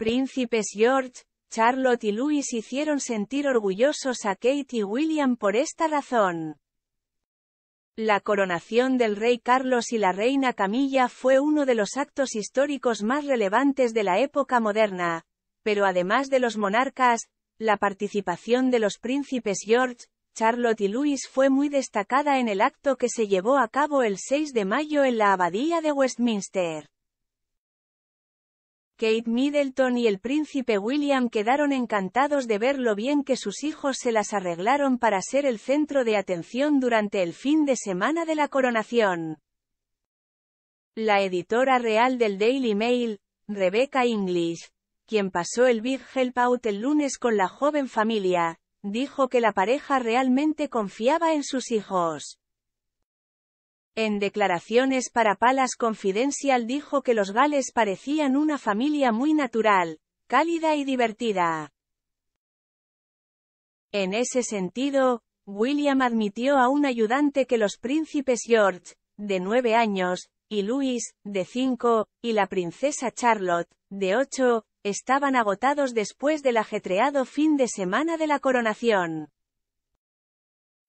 Príncipes George, Charlotte y Louis hicieron sentir orgullosos a Kate y William por esta razón. La coronación del rey Carlos y la reina Camilla fue uno de los actos históricos más relevantes de la época moderna, pero además de los monarcas, la participación de los príncipes George, Charlotte y Louis fue muy destacada en el acto que se llevó a cabo el 6 de mayo en la abadía de Westminster. Kate Middleton y el príncipe William quedaron encantados de ver lo bien que sus hijos se las arreglaron para ser el centro de atención durante el fin de semana de la coronación. La editora real del Daily Mail, Rebecca English, quien pasó el Big Help Out el lunes con la joven familia, dijo que la pareja realmente confiaba en sus hijos. En declaraciones para Palas Confidential dijo que los gales parecían una familia muy natural, cálida y divertida. En ese sentido, William admitió a un ayudante que los príncipes George, de nueve años, y Louis, de cinco, y la princesa Charlotte, de ocho, estaban agotados después del ajetreado fin de semana de la coronación.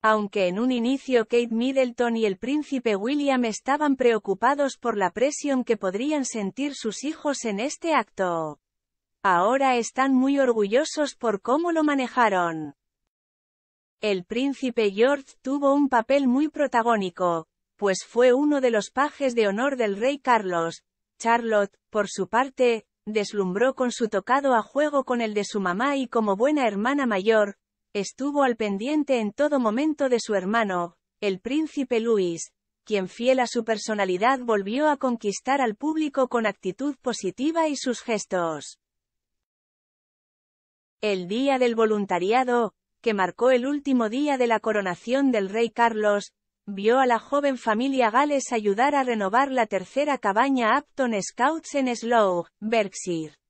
Aunque en un inicio Kate Middleton y el príncipe William estaban preocupados por la presión que podrían sentir sus hijos en este acto. Ahora están muy orgullosos por cómo lo manejaron. El príncipe George tuvo un papel muy protagónico, pues fue uno de los pajes de honor del rey Carlos. Charlotte, por su parte, deslumbró con su tocado a juego con el de su mamá y como buena hermana mayor, Estuvo al pendiente en todo momento de su hermano, el príncipe Luis, quien fiel a su personalidad volvió a conquistar al público con actitud positiva y sus gestos. El Día del Voluntariado, que marcó el último día de la coronación del rey Carlos, vio a la joven familia Gales ayudar a renovar la tercera cabaña Upton Scouts en Slough, Berkshire.